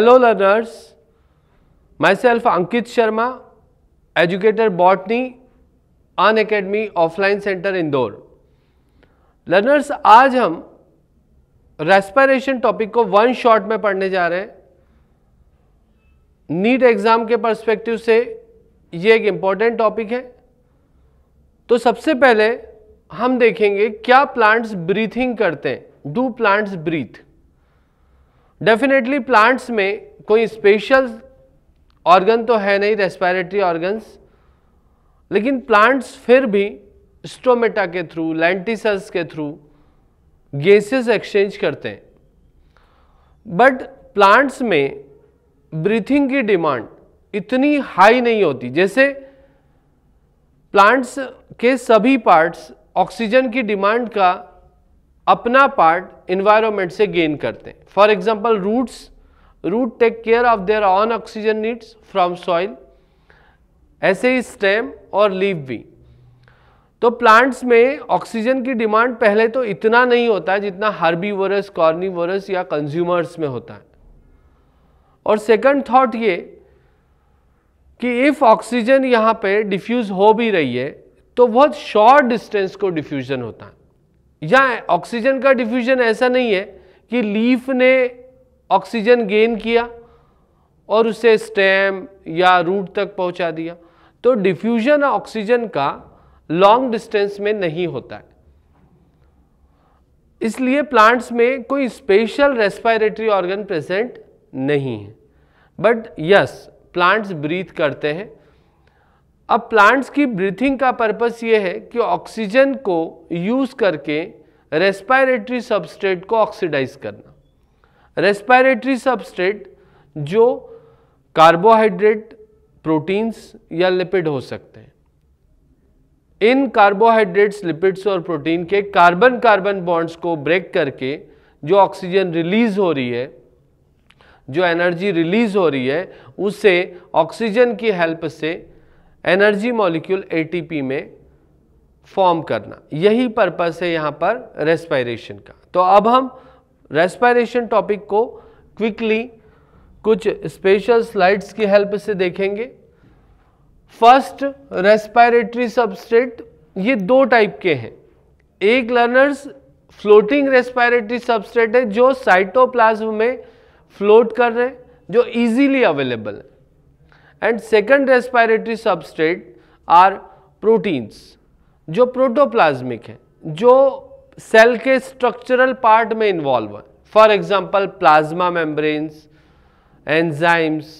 Learners learners, self Ankit Sharma educator botany Unacademy offline centre Indore learners आज हम respiration topic को one shot में पढ़ने जा रहे हैं नीट एग्ज़ाम के पर्सपेक्टिव से ये एक इम्पॉर्टेंट टॉपिक है तो सबसे पहले हम देखेंगे क्या प्लांट्स ब्रीथिंग करते हैं do plants breathe definitely plants में कोई स्पेशल ऑर्गन तो है नहीं रेस्पायरेटरी ऑर्गन्स लेकिन प्लांट्स फिर भी स्टोमेटा के थ्रू लेंटिसल्स के थ्रू गैसेस एक्सचेंज करते हैं बट प्लांट्स में ब्रीथिंग की डिमांड इतनी हाई नहीं होती जैसे प्लांट्स के सभी पार्ट्स ऑक्सीजन की डिमांड का अपना पार्ट इन्वायरमेंट से गेन करते हैं for example roots root take care of their own oxygen needs from soil ऐसे ही स्टेम और लीव भी तो प्लांट्स में ऑक्सीजन की डिमांड पहले तो इतना नहीं होता है जितना कॉर्नी वर्स या कंज्यूमर्स में होता है और सेकंड थॉट ये कि इफ़ ऑक्सीजन यहाँ पे डिफ्यूज़ हो भी रही है तो बहुत शॉर्ट डिस्टेंस को डिफ्यूज़न होता है यहाँ ऑक्सीजन का डिफ्यूजन ऐसा नहीं है कि लीफ ने ऑक्सीजन गेन किया और उसे स्टेम या रूट तक पहुंचा दिया तो डिफ्यूजन ऑक्सीजन का लॉन्ग डिस्टेंस में नहीं होता है इसलिए प्लांट्स में कोई स्पेशल रेस्पायरेटरी ऑर्गन प्रेजेंट नहीं है बट यस प्लांट्स ब्रीथ करते हैं अब प्लांट्स की ब्रीथिंग का पर्पस ये है कि ऑक्सीजन को यूज़ करके रेस्पायरेटरी सबस्ट्रेट को ऑक्सीडाइज करना रेस्पायरेटरी सबस्ट्रेट जो कार्बोहाइड्रेट प्रोटीन्स या लिपिड हो सकते हैं इन कार्बोहाइड्रेट्स लिपिड्स और प्रोटीन के कार्बन कार्बन बॉन्ड्स को ब्रेक करके जो ऑक्सीजन रिलीज हो रही है जो एनर्जी रिलीज हो रही है उसे ऑक्सीजन की हेल्प से एनर्जी मॉलिक्यूल एटीपी में फॉर्म करना यही पर्पस है यहाँ पर रेस्पायरेशन का तो अब हम रेस्पायरेशन टॉपिक को क्विकली कुछ स्पेशल स्लाइड्स की हेल्प से देखेंगे फर्स्ट रेस्पायरेटरी सबस्ट्रेट ये दो टाइप के हैं एक लर्नर्स फ्लोटिंग रेस्पायरेटरी सबस्ट्रेट है जो साइटोप्लाज्म में फ्लोट कर रहे हैं जो इजीली अवेलेबल है and second respiratory substrate are proteins जो प्रोटोप्लाज्मिक है जो सेल के स्ट्रक्चरल पार्ट में इन्वॉल्व है for example plasma membranes enzymes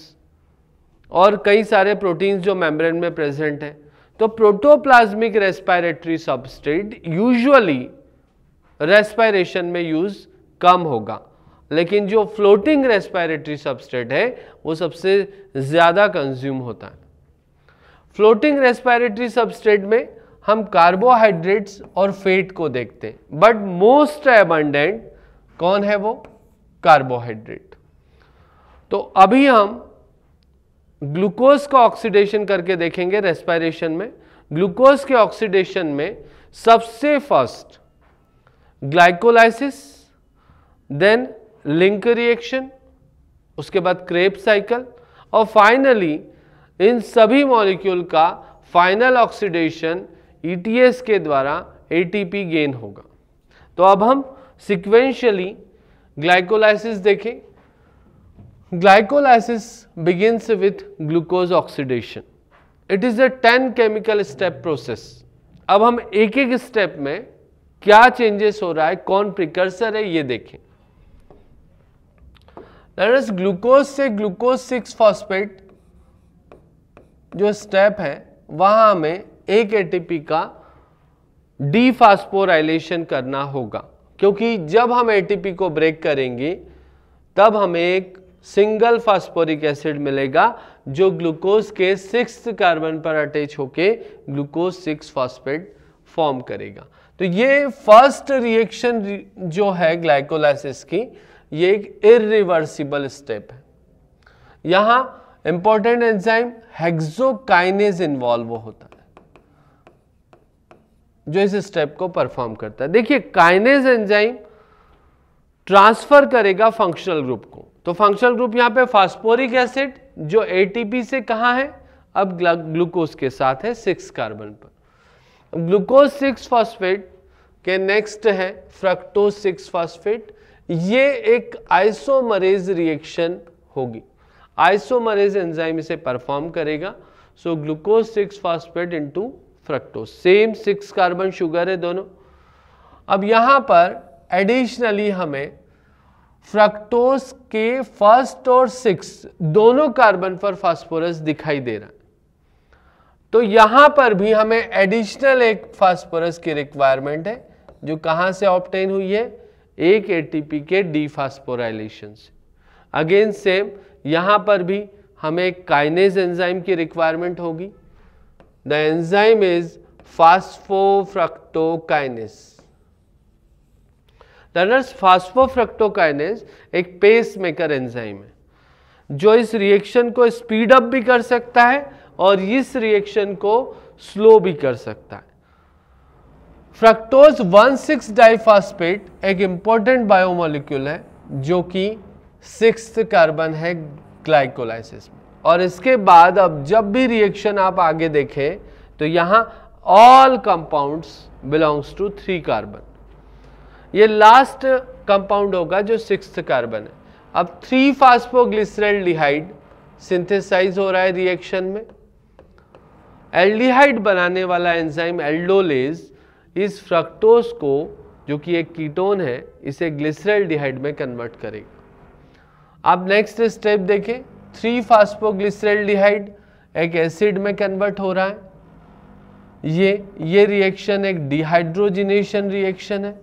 और कई सारे प्रोटीन्स जो मेम्ब्रेन में प्रेजेंट हैं तो protoplasmic respiratory substrate usually respiration में यूज़ कम होगा लेकिन जो फ्लोटिंग रेस्पायरेटरी सबस्टेट है वो सबसे ज़्यादा कंज्यूम होता है फ्लोटिंग रेस्पायरेटरी सबस्टेट में हम कार्बोहाइड्रेट्स और फेट को देखते हैं बट मोस्ट एबंडेंट कौन है वो कार्बोहाइड्रेट तो अभी हम ग्लूकोज का ऑक्सीडेशन करके देखेंगे रेस्पायरेशन में ग्लूकोज के ऑक्सीडेशन में सबसे first glycolysis then link reaction उसके बाद क्रेप साइकिल और फाइनली इन सभी मॉलिक्यूल का फाइनल ऑक्सीडेशन ईटीएस के द्वारा एटीपी गेन होगा तो अब हम सिक्वेंशियली ग्लाइकोलाइसिस देखें glycolysis begins with glucose oxidation it is a ten chemical step process अब हम एक एक स्टेप में क्या चेंजेस हो रहा है कौन प्रिकर्सर है ये देखें दैट इज ग्लूकोज से ग्लूकोज सिक्स फॉस्फेट जो स्टेप है वहां हमें एक एटीपी का डी फास्पोराइलेशन करना होगा क्योंकि जब हम एटीपी को ब्रेक करेंगे तब हमें एक सिंगल फास्पोरिक एसिड मिलेगा जो ग्लूकोज के सिक्स कार्बन पर अटैच होके ग्लूकोज सिक्स फॉस्फेट फॉर्म करेगा तो ये फर्स्ट रिएक्शन जो है ग्लाइकोलाइसिस की ये एक इरिवर्सिबल स्टेप है यहां इंपॉर्टेंट एंजाइम हेक्सोकाइनेज इन्वॉल्व होता है जो इस स्टेप को परफॉर्म करता है देखिए काइनेज एंजाइम ट्रांसफर करेगा फंक्शनल ग्रुप को तो फंक्शनल ग्रुप यहां पे फास्फोरिक एसिड जो एटीपी से कहा है अब ग्लूकोज के साथ है सिक्स कार्बन पर ग्लूकोज सिक्स फॉस्फेट के नेक्स्ट है फ्रक्टोज सिक्स फॉस्फेट ये एक आइसोमरेज रिएक्शन होगी आइसोमरेज एंजाइम इसे परफॉर्म करेगा so glucose six phosphate into fructose same six carbon sugar है दोनों अब यहां पर एडिशनली हमें फ्रक्टोज के फर्स्ट और सिक्स दोनों कार्बन पर फास्फोरस दिखाई दे रहा है तो यहां पर भी हमें एडिशनल एक फास्फोरस की रिक्वायरमेंट है जो कहां से ऑप्टेन हुई है एक एटीपी के डीफास्पोराइलेशन से अगेन सेम यहाँ पर भी हमें काइनेज एंजाइम की रिक्वायरमेंट होगी द एंजाइम इज फास्फोफ्रक्टोकाइनेस दरअसल फास्फोफ्रक्टोकाइनेस एक पेस मेकर एंजाइम है जो इस रिएक्शन को स्पीड अप भी कर सकता है और इस रिएक्शन को स्लो भी कर सकता है फ्रक्टोज 1,6 डाइफास्पेट एक इम्पॉर्टेंट बायोमोलिक्यूल है जो कि सिक्स कार्बन है ग्लाइकोलाइसिस में और इसके बाद अब जब भी रिएक्शन आप आगे देखें तो यहाँ all compounds belongs to three carbon ये लास्ट कंपाउंड होगा जो सिक्स कार्बन है अब थ्री फास्फोग्लिसरल डिहाइड सिंथेसाइज हो रहा है रिएक्शन में एल्डिहाइड बनाने वाला एंजाइम एल्डोलेज इस फ्रक्टोस को जो कि एक कीटोन है इसे ग्लिसरल डिहाइड में कन्वर्ट करेगा आप नेक्स्ट स्टेप देखें थ्री फास्पोग्लिसरल डिहाइड एक एसिड में कन्वर्ट हो रहा है ये ये रिएक्शन एक डिहाइड्रोजिनेशन रिएक्शन है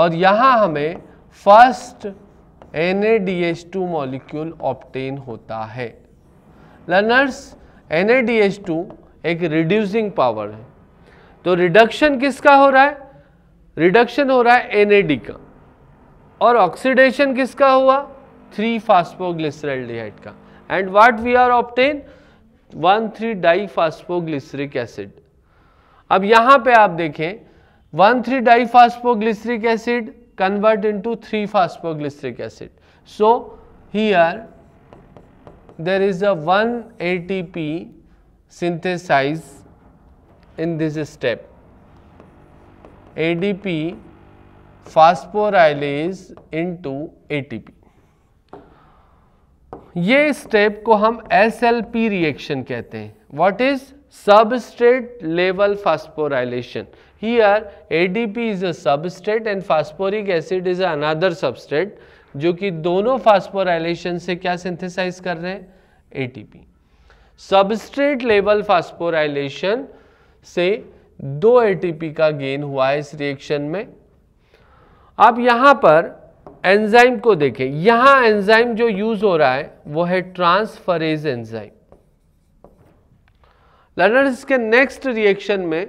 और यहां हमें first N A D H two molecule obtain होता है learners N A D H two एक रिड्यूसिंग पावर है तो रिडक्शन किसका हो रहा है रिडक्शन हो रहा है एन का और ऑक्सीडेशन किसका हुआ थ्री फास्फोग्लिसराइल्डिहाइड का and what we are obtain one three di phosphoglyceric acid अब यहां पे आप देखें one three di phosphoglyceric acid convert into three phosphoglyceric acid so here there is a one ATP synthesize in this step. ADP phosphorylase into ATP. ये step को हम S L P reaction कहते हैं what is substrate level phosphorylation here P is a substrate and phosphoric acid is another substrate जो कि दोनों phosphorylation से क्या सिंथेसाइज कर रहे हैं A T P substrate level phosphorylation से दो एटीपी का गेन हुआ है इस रिएक्शन में आप यहां पर एंजाइम को देखें यहां एंजाइम जो यूज हो रहा है वो है ट्रांसफरेज एंजाइम लर्नर्स इसके नेक्स्ट रिएक्शन में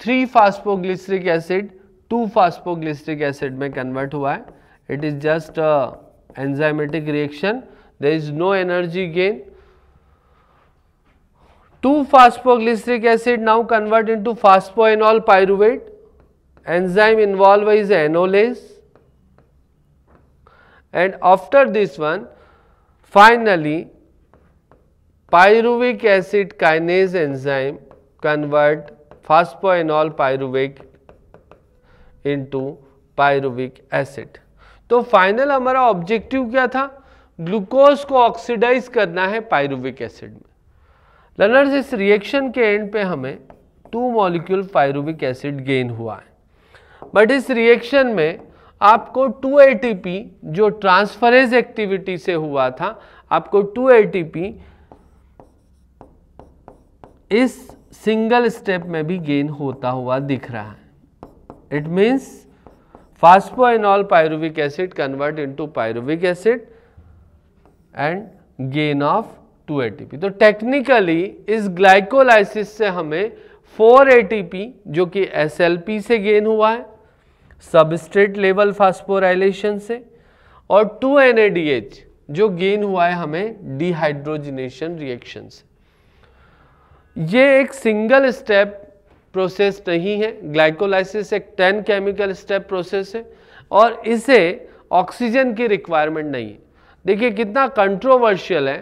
three phosphoglyceric acid two phosphoglyceric acid में कन्वर्ट हुआ है it is just enzymatic reaction there is no energy gain two phosphoglyceric acid now convert into phosphoenol pyruvate enzyme involve is enolase and after this one finally pyruvic acid kinase enzyme convert phosphoenol pyruvic into pyruvic acid तो final हमारा objective क्या था glucose को oxidise करना है pyruvic acid में learners इस reaction के एंड पे हमें two molecule pyruvic acid gain हुआ है बट इस रिएक्शन में आपको 2 एटीपी जो ट्रांसफरेज एक्टिविटी से हुआ था आपको 2 एटीपी इस सिंगल स्टेप में भी गेन होता हुआ दिख रहा है it means phosphoenol pyruvic acid convert into pyruvic acid and gain of two A तो टेक्निकली इस ग्लाइकोलाइसिस से हमें फोर ए जो कि एस से गेन हुआ है सबस्ट्रेट लेवल फास्फोराइलेशन से और टू एन जो गेन हुआ है हमें डिहाइड्रोजनेशन रिएक्शन से ये एक सिंगल स्टेप प्रोसेस नहीं है ग्लाइकोलाइसिस एक टेन केमिकल स्टेप प्रोसेस है और इसे ऑक्सीजन की रिक्वायरमेंट नहीं है देखिए कितना कंट्रोवर्शियल है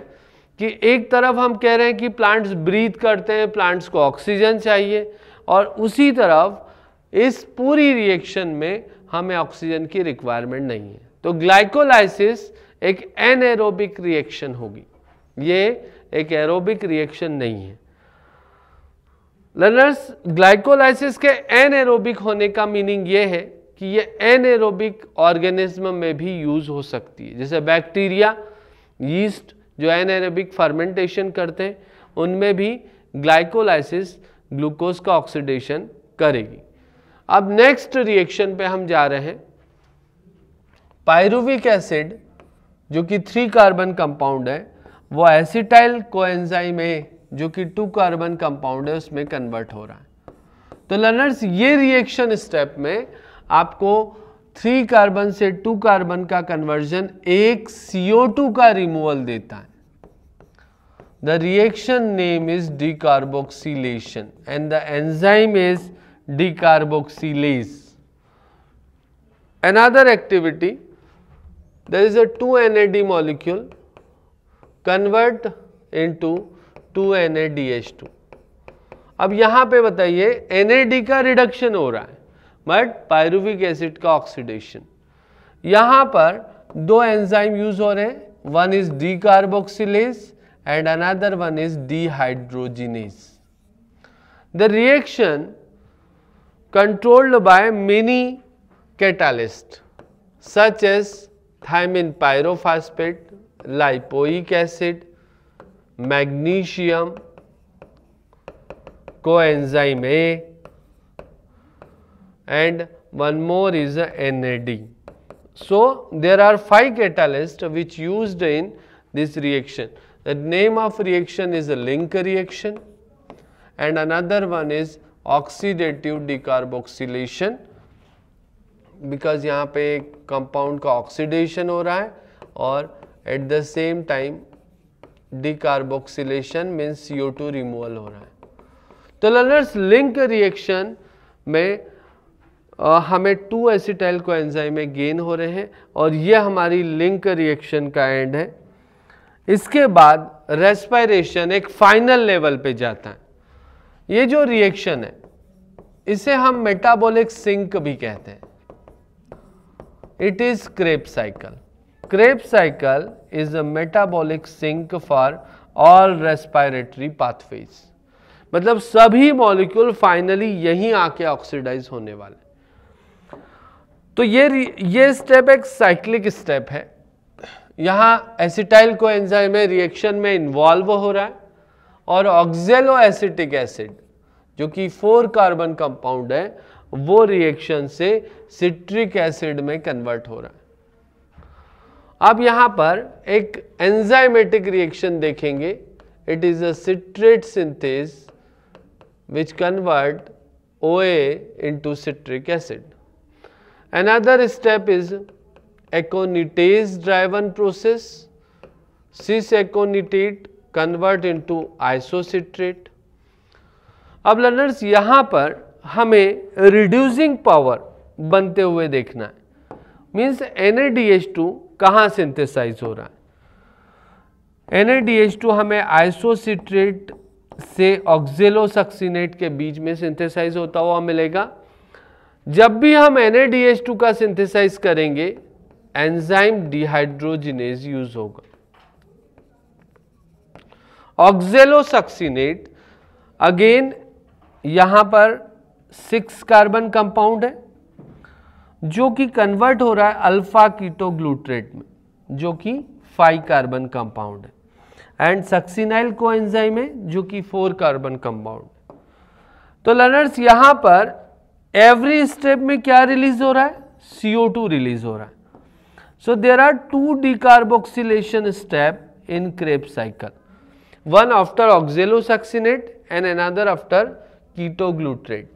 कि एक तरफ हम कह रहे हैं कि प्लांट्स ब्रीथ करते हैं प्लांट्स को ऑक्सीजन चाहिए और उसी तरफ इस पूरी रिएक्शन में हमें ऑक्सीजन की रिक्वायरमेंट नहीं है तो ग्लाइकोलाइसिस एक एनएरोबिक रिएक्शन होगी ये एक एरोबिक रिएक्शन नहीं है लर्नर्स ग्लाइकोलाइसिस के एनएरोबिक होने का मीनिंग ये है कि ये एनएरोबिक ऑर्गेनिज्म में भी यूज हो सकती है जैसे बैक्टीरिया यीस्ट जो एरेबिक फर्मेंटेशन करते हैं उनमें भी ग्लाइकोलाइसिस ग्लूकोज का ऑक्सीडेशन करेगी अब नेक्स्ट रिएक्शन पे हम जा रहे हैं पायरुविक एसिड जो कि थ्री कार्बन कंपाउंड है वो एसिटाइल कोएंजाइम ए जो कि टू कार्बन कंपाउंड है उसमें कन्वर्ट हो रहा है तो लर्नर्स ये रिएक्शन स्टेप में आपको थ्री कार्बन से टू कार्बन का कन्वर्जन एक सीओ टू का रिमूवल देता है the reaction name is decarboxylation and the enzyme is decarboxylase another activity there is a two N A D molecule convert into two N A D H two अब यहां पर बताइए NAD का reduction हो रहा है but pyruvic acid का oxidation यहां पर दो एंजाइम यूज हो रहे हैं one is decarboxylase and another one is D dehydrogenase the reaction controlled by many catalyst such as thiamine pyrophosphate lipoic acid magnesium coenzyme है and one more is NAD. So, there are 5 catalysts which used in this reaction. The name of reaction is a linker reaction and another one is oxidative decarboxylation because यहाँ a compound oxidation हो रहा है at the same time decarboxylation means CO2 removal हो रहा है. तो learners link reaction हमें two acetyl co में गेन हो रहे हैं और ये हमारी लिंक रिएक्शन का एंड है इसके बाद रेस्पायरेशन एक फाइनल लेवल पे जाता है ये जो रिएक्शन है इसे हम मेटाबॉलिक सिंक भी कहते हैं it is Krebs cycle Krebs cycle is a metabolic sink for all respiratory pathways मतलब सभी मॉलिक्यूल फाइनली यहीं आके ऑक्सीडाइज होने वाले तो ये ये स्टेप एक साइक्लिक स्टेप है यहाँ एसिटाइल को एंजाइम रिएक्शन में इन्वॉल्व हो रहा है और ऑक्जेलो एसिटिक एसिड जो कि फोर कार्बन कंपाउंड है वो रिएक्शन से सिट्रिक एसिड में कन्वर्ट हो रहा है अब यहाँ पर एक एंजाइमेटिक रिएक्शन देखेंगे it is a citrate synthase which convert O A into citric acid Another step is aconitase driven process. Cis aconitate convert into isocitrate. अब लर्नर्स यहाँ पर हमें रिड्यूसिंग पावर बनते हुए देखना है means N A H two कहाँ synthesise हो रहा है N A D H two हमें आइसोसिट्रेट से ऑक्जेलोसक्सिनेट के बीच में सिंथेसाइज होता हुआ मिलेगा जब भी हम NADH2 का सिंथेसाइज करेंगे एंजाइम डिहाइड्रोजिनेज यूज होगा ऑक्जेलोसक्सीनेट अगेन यहां पर सिक्स कार्बन कंपाउंड है जो कि कन्वर्ट हो रहा है अल्फा कीटोग्लूट्रेट में जो कि फाइव कार्बन कंपाउंड है एंड सक्सिनाइल को एंजाइम है जो कि फोर कार्बन कंपाउंड तो लर्नर्स यहां पर एवरी स्टेप में क्या रिलीज हो रहा है सीओ टू रिलीज हो रहा है so there are two decarboxylation step in Krebs cycle one after oxalosuccinate and another after ketoglutarate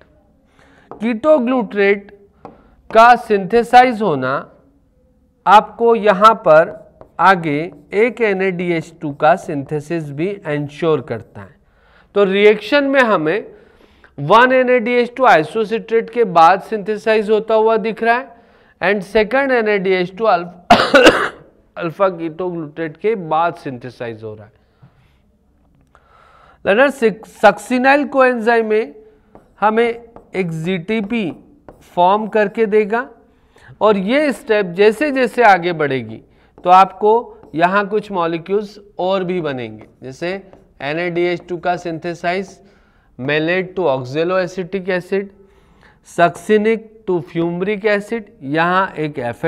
ketoglutarate का सिंथेसाइज होना आपको यहां पर आगे एक एन का सिंथेसिस भी एंश्योर करता है तो रिएक्शन में हमें वन एन आइसोसिट्रेट के बाद सिंथेसाइज होता हुआ दिख रहा है and second an alpha ketoglutarate के बाद सिंथेसाइज हो रहा है लर्नर सक्सिनाइल को में हमें एक जीटीपी फॉर्म करके देगा और ये स्टेप जैसे जैसे आगे बढ़ेगी तो आपको यहाँ कुछ मॉलिक्यूल्स और भी बनेंगे जैसे एन का synthesise malate to oxaloacetic acid succinic to fumaric acid यहाँ एक एफ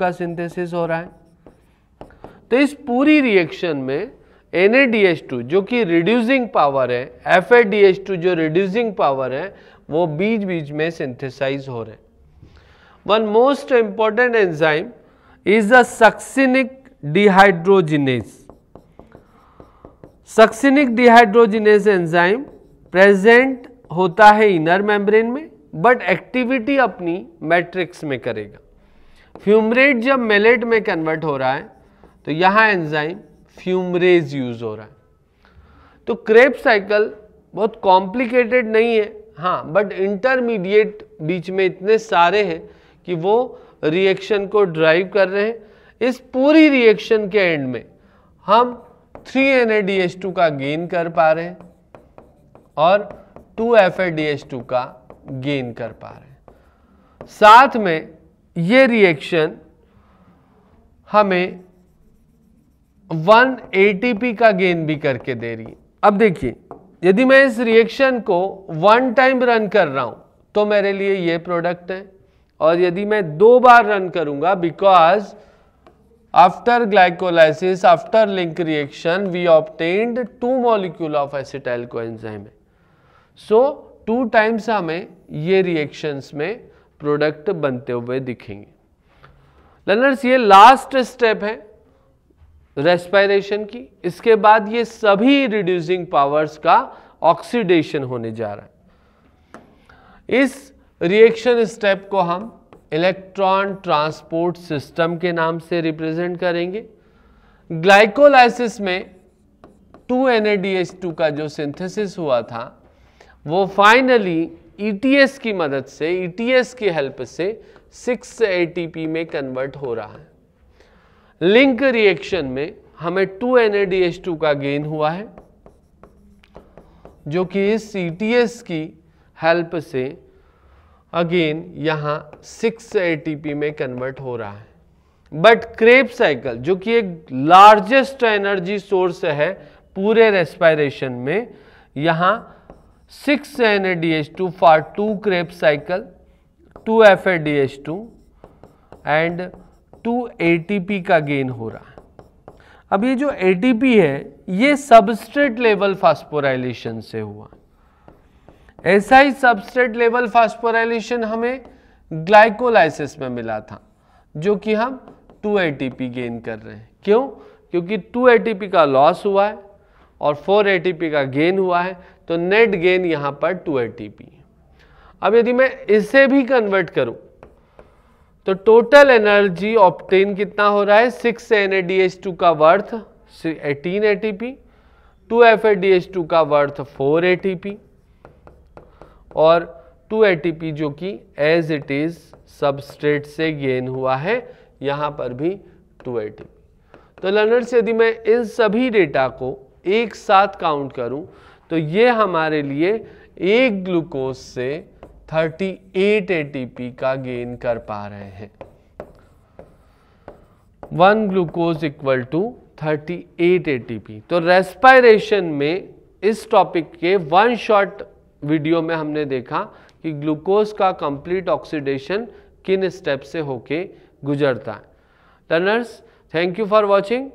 का सिंथेसिस हो रहा है तो इस पूरी रिएक्शन में टू जो कि रिड्यूसिंग पावर है एफ जो रिड्यूसिंग पावर है वो बीच बीच में सिंथेसाइज हो रहे one most important enzyme is the succinic dehydrogenase succinic dehydrogenase enzyme present होता है इनर मेम्ब्रेन में बट एक्टिविटी अपनी मैट्रिक्स में करेगा फ्यूमरेट जब मेलेट में कन्वर्ट हो रहा है तो यहां एंजाइम फ्यूमरेज यूज हो रहा है तो क्रेप साइकिल बहुत कॉम्प्लिकेटेड नहीं है हाँ बट इंटरमीडिएट बीच में इतने सारे हैं कि वो रिएक्शन को ड्राइव कर रहे हैं इस पूरी रिएक्शन के एंड में हम थ्री एन का गेन कर पा रहे हैं और टू एफ टू का गेन कर पा रहे हैं साथ में ये रिएक्शन हमें वन एटीपी का गेन भी करके दे रही है अब देखिए यदि मैं इस रिएक्शन को वन टाइम रन कर रहा हूं तो मेरे लिए ये प्रोडक्ट है और यदि मैं दो बार रन करूंगा because after glycolysis after link reaction we obtained two molecule of acetyl है सो टू टाइम्स हमें ये रिएक्शंस में प्रोडक्ट बनते हुए दिखेंगे लर्नर्स ये लास्ट स्टेप है रेस्पायरेशन की इसके बाद ये सभी रिड्यूसिंग पावर्स का ऑक्सीडेशन होने जा रहा है इस रिएक्शन स्टेप को हम इलेक्ट्रॉन ट्रांसपोर्ट सिस्टम के नाम से रिप्रेजेंट करेंगे ग्लाइकोलाइसिस में 2 एन का जो सिंथेसिस हुआ था वो फाइनली ई e की मदद से ई की हेल्प से 6 ए में कन्वर्ट हो रहा है लिंक रिएक्शन में हमें 2 एन का गेन हुआ है जो कि इस ईटीएस e की हेल्प से अगेन यहाँ 6 ए में कन्वर्ट हो रहा है बट क्रेप साइकिल जो कि एक लार्जेस्ट एनर्जी सोर्स है पूरे रेस्पायरेशन में यहाँ six N A D H two for two Krebs cycle two F A D H two and two A T P का गेन हो रहा है अब ये जो ए टी पी है ये सबस्ट्रेट लेवल फास्पोराइलेशन से हुआ ऐसा ही सबस्ट्रेट लेवल फास्पोराइलेशन हमें ग्लाइकोलाइसिस में मिला था जो कि हम two A T P gain कर रहे हैं क्यों क्योंकि टू ए टी पी का लॉस हुआ है और 4 ATP का गेन हुआ है तो नेट गेन यहां पर 2 ATP अब यदि मैं इसे भी कन्वर्ट करूं तो टोटल एनर्जी ऑप्टेन कितना हो रहा है 6 से एन का वर्थ 18 ATP 2 एफ का वर्थ 4 ATP और 2 ATP जो कि एज इट इज सबस्ट्रेट से गेन हुआ है यहां पर भी 2 ATP तो लर्नर से यदि मैं इन सभी डेटा को एक साथ काउंट करूं तो ये हमारे लिए एक ग्लूकोज से 38 एटीपी का गेन कर पा रहे हैं one glucose equal to 38 ATP तो रेस्पायरेशन में इस टॉपिक के वन शॉट वीडियो में हमने देखा कि ग्लूकोज का कंप्लीट ऑक्सीडेशन किन स्टेप से होके गुजरता है learners thank you for watching